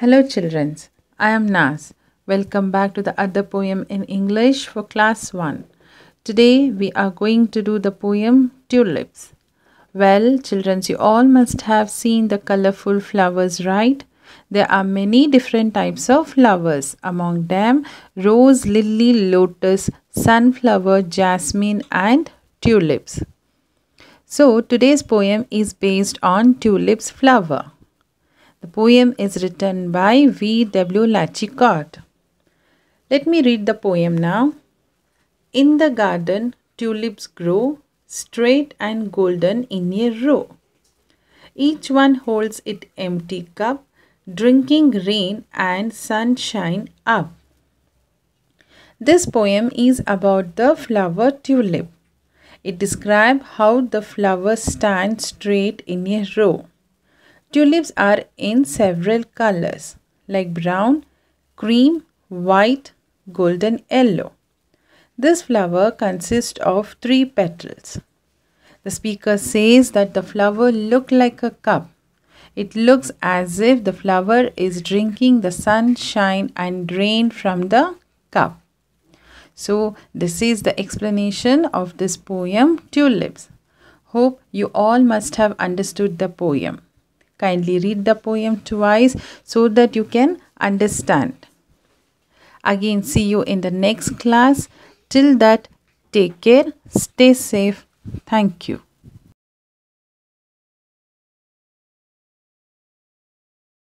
Hello children, I am Nas. Welcome back to the other poem in English for class 1. Today we are going to do the poem Tulips. Well children, you all must have seen the colorful flowers, right? There are many different types of flowers. Among them, rose, lily, lotus, sunflower, jasmine and tulips. So today's poem is based on tulips flower. The poem is written by V.W. Lachicott. Let me read the poem now. In the garden, tulips grow straight and golden in a row. Each one holds its empty cup, drinking rain and sunshine up. This poem is about the flower tulip. It describes how the flowers stand straight in a row. Tulips are in several colors like brown, cream, white, golden yellow. This flower consists of three petals. The speaker says that the flower look like a cup. It looks as if the flower is drinking the sunshine and rain from the cup. So this is the explanation of this poem Tulips. Hope you all must have understood the poem. Kindly read the poem twice so that you can understand. Again, see you in the next class. Till that, take care, stay safe. Thank you.